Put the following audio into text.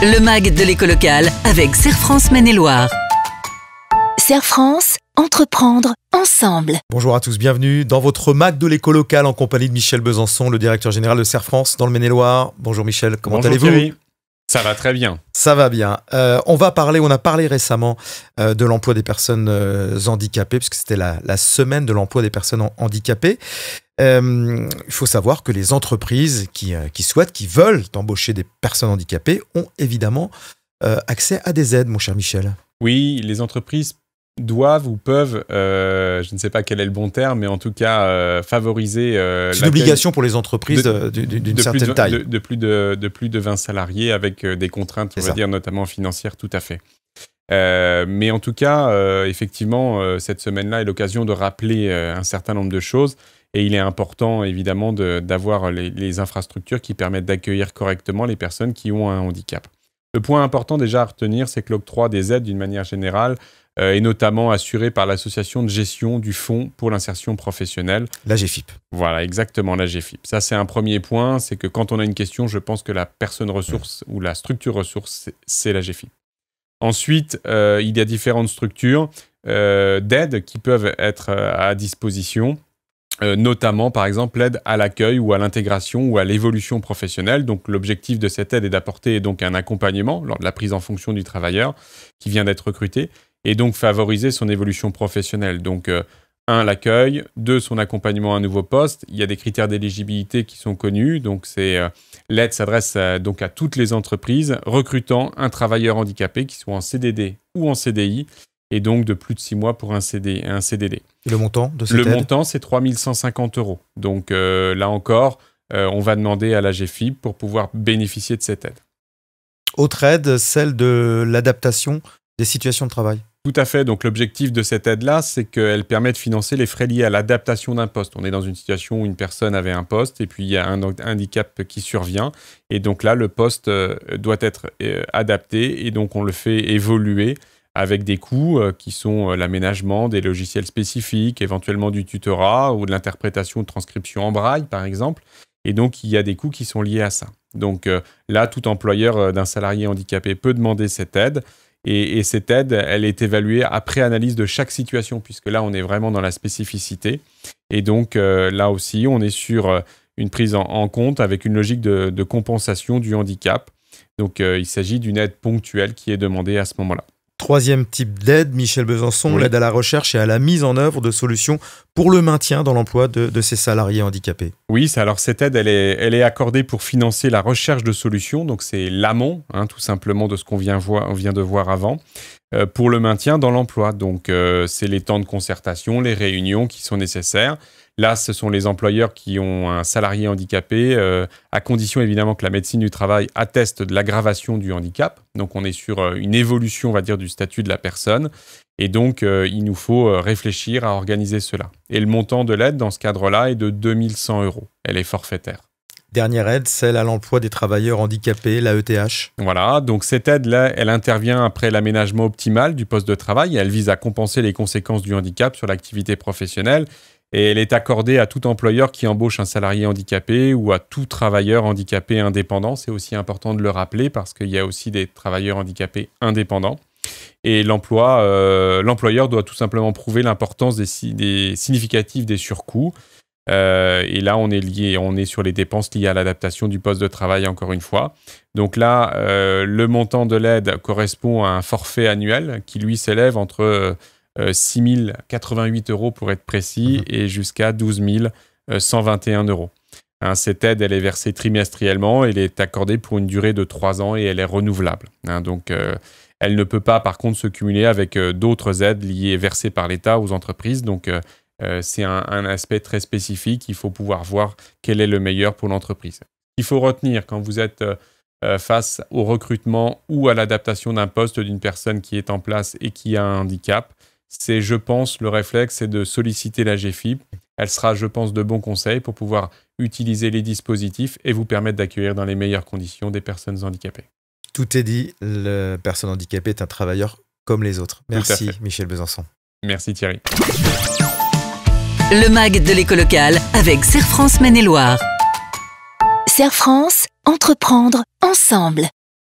le mag de l'éco-local avec Serre France Maine-et-Loire. Serre France, entreprendre ensemble. Bonjour à tous, bienvenue dans votre mag de l'éco-local en compagnie de Michel Besançon, le directeur général de Serre France dans le Maine-et-Loire. Bonjour Michel, comment allez-vous ça va très bien. Ça va bien. Euh, on va parler, on a parlé récemment euh, de l'emploi des personnes euh, handicapées, puisque c'était la, semaine de l'emploi des personnes handicapées. Euh, il faut savoir que les entreprises qui, euh, souhaitent, qui veulent embaucher des personnes handicapées ont évidemment euh, accès à des aides, mon cher Michel. Oui, les entreprises doivent ou peuvent, je ne sais pas quel est le bon terme, mais en tout cas favoriser... C'est une obligation pour les entreprises d'une certaine taille. De, plus de, plus de 20 salariés avec des contraintes, on va dire, notamment financières, tout à fait. mais en tout cas, effectivement, cette semaine-là est l'occasion de rappeler un certain nombre de choses. Et il est important, évidemment, d'avoir les, infrastructures qui permettent d'accueillir correctement les personnes qui ont un handicap. Le point important déjà à retenir, c'est que l'octroi des aides, d'une manière générale, euh, est notamment assuré par l'association de gestion du Fonds pour l'insertion professionnelle. La GFIP. Voilà, exactement, la GFIP. Ça, c'est un premier point, c'est que quand on a une question, je pense que la personne ressource ou la structure ressource, c'est la GFIP. Ensuite, euh, il y a différentes structures euh, d'aides qui peuvent être à disposition. Euh, notamment par exemple l'aide à l'accueil ou à l'intégration ou à l'évolution professionnelle. Donc l'objectif de cette aide est d'apporter donc un accompagnement lors de la prise en fonction du travailleur qui vient d'être recruté et donc favoriser son évolution professionnelle. Donc euh, un, l'accueil, deux, son accompagnement à un nouveau poste. Il y a des critères d'éligibilité qui sont connus. Donc, c'est euh, l'aide s'adresse donc à toutes les entreprises recrutant un travailleur handicapé qui soit en CDD ou en CDI et donc de plus de 6 mois pour un, un CDD. Et le montant de cette Le montant, c'est 3150 euros. Donc euh, là encore, euh, on va demander à la pour pouvoir bénéficier de cette aide. Autre aide, celle de l'adaptation des situations de travail. Tout à fait. Donc l'objectif de cette aide-là, c'est qu'elle permet de financer les frais liés à l'adaptation d'un poste. On est dans une situation où une personne avait un poste et puis il y a un handicap qui survient. Et donc là, le poste euh, doit être adapté et donc on le fait évoluer avec des coûts euh, qui sont euh, l'aménagement des logiciels spécifiques, éventuellement du tutorat ou de l'interprétation de transcription en braille, par exemple. Et donc, il y a des coûts qui sont liés à ça. Donc euh, là, tout employeur d'un salarié handicapé peut demander cette aide. Et, cette aide, elle est évaluée après analyse de chaque situation, puisque là, on est vraiment dans la spécificité. Et donc, là aussi, on est sur une prise en, compte avec une logique de, compensation du handicap. Donc, il s'agit d'une aide ponctuelle qui est demandée à ce moment-là. Troisième type d'aide, Michel Besançon, l'aide à la recherche et à la mise en œuvre de solutions pour le maintien dans l'emploi de, ces salariés handicapés. Oui, alors cette aide, elle est, accordée pour financer la recherche de solutions, donc c'est l'amont, hein, tout simplement, de ce qu'on vient, vient de voir avant, euh, pour le maintien dans l'emploi. Donc euh, c'est les temps de concertation, les réunions qui sont nécessaires Là, ce sont les employeurs qui ont un salarié handicapé, euh, à condition évidemment que la médecine du travail atteste de l'aggravation du handicap. Donc on est sur euh, une évolution, on va dire, du statut de la personne. Et donc, euh, il nous faut réfléchir à organiser cela. Et le montant de l'aide dans ce cadre-là est de 2100 euros. Elle est forfaitaire. Dernière aide, celle à l'emploi des travailleurs handicapés, la ETH. Voilà, donc cette aide-là, elle intervient après l'aménagement optimal du poste de travail elle vise à compenser les conséquences du handicap sur l'activité professionnelle et elle est accordée à tout employeur qui embauche un salarié handicapé ou à tout travailleur handicapé indépendant. C'est aussi important de le rappeler parce qu'il y a aussi des travailleurs handicapés indépendants. Et l'emploi, euh, l'employeur doit tout simplement prouver l'importance des, des significatifs des surcoûts euh, et là, on est lié, on est sur les dépenses liées à l'adaptation du poste de travail, encore une fois. Donc là, euh, le montant de l'aide correspond à un forfait annuel qui, lui, s'élève entre 6 euh, 088 euros, pour être précis, mhm. et jusqu'à 12 121 euros. Hein, cette aide, elle est versée trimestriellement, elle est accordée pour une durée de trois ans et elle est renouvelable. Hein, donc, elle ne peut pas, par contre, se cumuler avec d'autres aides liées versées par l'État aux entreprises. Donc, euh, c'est un, aspect très spécifique. Il faut pouvoir voir quel est le meilleur pour l'entreprise. Il faut retenir quand vous êtes euh, euh, face au recrutement ou à l'adaptation d'un poste d'une personne qui est en place et qui a un handicap, c'est, je pense, le réflexe, c'est de solliciter la GFI. Elle sera, je pense, de bons conseils pour pouvoir utiliser les dispositifs et vous permettre d'accueillir dans les meilleures conditions des personnes handicapées. Tout est dit, la personne handicapée est un travailleur comme les autres. Merci Michel Besançon. Merci Thierry le mag de l'éco-local avec Serre France Maine-et-Loire. Serre France, entreprendre ensemble.